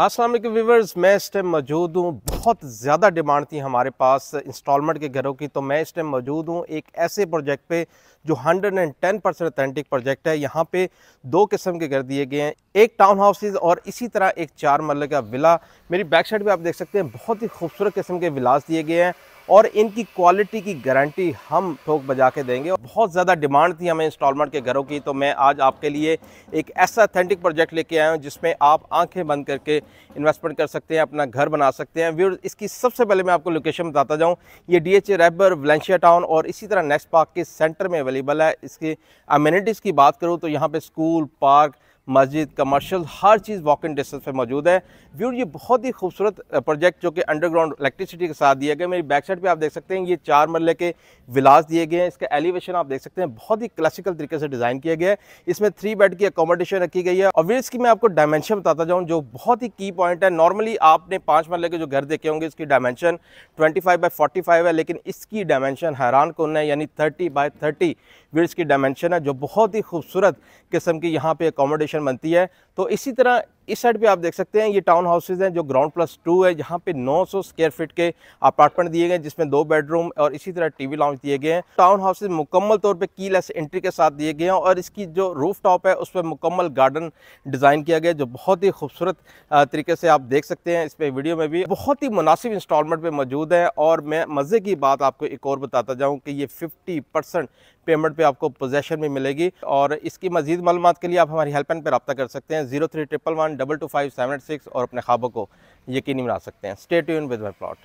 Aslam viewers मैं इस time मौजूद हूँ बहुत ज़्यादा डिमांड थी हमारे पास इंस्टॉलमेंट के घरों की तो मैं इस टाइम मौजूद हूँ एक ऐसे प्रोजेक्ट पे जो 110 परसेंट अथेंटिक प्रोजेक्ट है यहाँ पे दो किस्म के घर दिए गए हैं एक टाउन हाउसेज और इसी तरह एक चार मरल का विला मेरी बैक साइड पर आप देख सकते हैं बहुत ही खूबसूरत किस्म के विलास दिए गए हैं और इनकी क्वालिटी की गारंटी हम ठोक बजा के देंगे बहुत ज़्यादा डिमांड थी हमें इंस्टॉलमेंट के घरों की तो मैं आज आपके लिए एक ऐसा अथेंटिक प्रोजेक्ट लेके आया हूँ जिसमें आप आंखें बंद करके इन्वेस्टमेंट कर सकते हैं अपना घर बना सकते हैं व्यू इसकी सबसे पहले मैं आपको लोकेशन बताता जाऊँ ये D H Rahbar Valencia town और इसी तरह नेक्स्ट पार्क के सेंटर में अवेलेबल है इसके अम्यूनिटीज़ की बात करूँ तो यहाँ पर स्कूल पार्क मस्जिद कमर्शल हर चीज़ वॉक इन डिस्टेंस पे मौजूद है व्यू ये बहुत ही खूबसूरत प्रोजेक्ट जो कि अंडरग्राउंड इलेक्ट्रिसिटी के साथ दिया गया मेरी बैक साइड पे आप देख सकते हैं ये चार मरल के विलास दिए गए हैं इसका एलिवेशन आप देख सकते हैं बहुत ही क्लासिकल तरीके से डिज़ाइन किया गया है इसमें थ्री बेड की अकोमोडेशन रखी गई है और फिर इसकी मैं आपको डायमेंशन बताता जाऊँ जो बहुत ही की पॉइंट है नॉर्मली आपने पाँच मरल के जो घर देखे होंगे इसकी dimension twenty five by forty five है लेकिन इसकी डायमेंशन हैरान कौन है यानी थर्टी बाई थर्टी वीड्स की डायमेंशन है जो बहुत ही खूबसूरत किस्म की यहाँ पर अकोमोडेशन बनती है तो इसी तरह इस साइड पे आप देख सकते हैं ये टाउन हाउसेज हैं जो ग्राउंड प्लस टू है जहाँ पे 900 स्क्वायर फीट के अपार्टमेंट दिए गए जिसमें दो बेडरूम और इसी तरह टीवी लाउंज दिए गए हैं टाउन हाउसेज मुकम्मल तौर पर कीलेस एंट्री के साथ दिए गए हैं और इसकी जो रूफ टॉप है उस पर मुकम्मल गार्डन डिज़ाइन किया गया जो बहुत ही खूबसूरत तरीके से आप देख सकते हैं इस पर वीडियो में भी बहुत ही मुनासिब इंस्टॉलमेंट पर मौजूद है और मैं मज़े की बात आपको एक और बताता जाऊँ कि ये फिफ्टी पेमेंट पे आपको पोजेशन में मिलेगी और इसकी मजीद मालूम के लिए आप हमारी हेल्पलाइन पर रबा कर सकते हैं zero three triple one double two five seven eight six और अपने ख्वाबों को यकीनी बना सकते हैं स्टेट यून विद माई प्लॉट